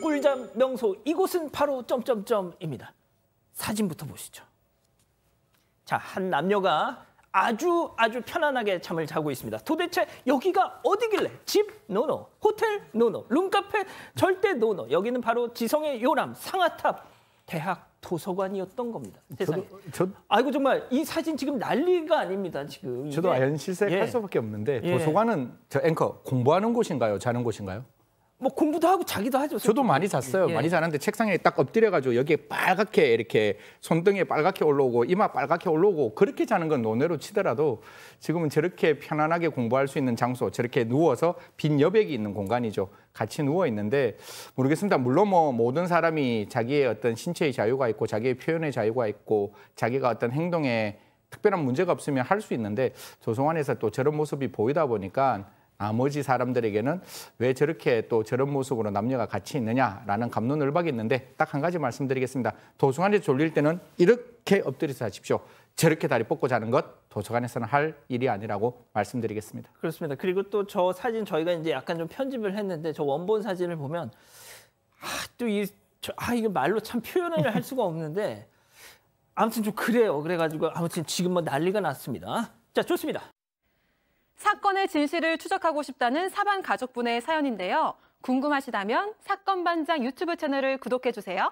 꿀잠 명소 이곳은 바로 점점점입니다. 사진부터 보시죠. 자, 한 남녀가 아주 아주 편안하게 잠을 자고 있습니다. 도대체 여기가 어디길래? 집? 노노. 호텔? 노노. 룸카페? 절대 노노. 여기는 바로 지성의 요람 상아탑 대학 도서관이었던 겁니다. 세상에. 저, 저, 아이고 정말 이 사진 지금 난리가 아닙니다. 지금. 저도 아연 실색할 예. 수밖에 없는데 예. 도서관은 저 앵커 공부하는 곳인가요? 자는 곳인가요? 뭐 공부도 하고 자기도 하죠. 저도 많이 잤어요. 예. 많이 자는데 책상에 딱 엎드려가지고 여기에 빨갛게 이렇게 손등에 빨갛게 올라오고 이마 빨갛게 올라오고 그렇게 자는 건 논외로 치더라도 지금은 저렇게 편안하게 공부할 수 있는 장소, 저렇게 누워서 빈 여백이 있는 공간이죠. 같이 누워 있는데 모르겠습니다. 물론 뭐 모든 사람이 자기의 어떤 신체의 자유가 있고 자기의 표현의 자유가 있고 자기가 어떤 행동에 특별한 문제가 없으면 할 수 있는데 조성환에서 또 저런 모습이 보이다 보니까 나머지 사람들에게는 왜 저렇게 또 저런 모습으로 남녀가 같이 있느냐라는 감론을박이 있는데 딱 한 가지 말씀드리겠습니다. 도서관에 졸릴 때는 이렇게 엎드려서 하십시오. 저렇게 다리 뻗고 자는 것 도서관에서는 할 일이 아니라고 말씀드리겠습니다. 그렇습니다. 그리고 또 저 사진 저희가 이제 약간 좀 편집을 했는데 저 원본 사진을 보면 아, 또이 아, 이거 말로 참 표현을 할 수가 없는데 아무튼 좀 그래요. 그래가지고 아무튼 지금 뭐 난리가 났습니다. 자, 좋습니다. 사건의 진실을 추적하고 싶다는 사반 가족분의 사연인데요. 궁금하시다면 사건 반장 유튜브 채널을 구독해 주세요.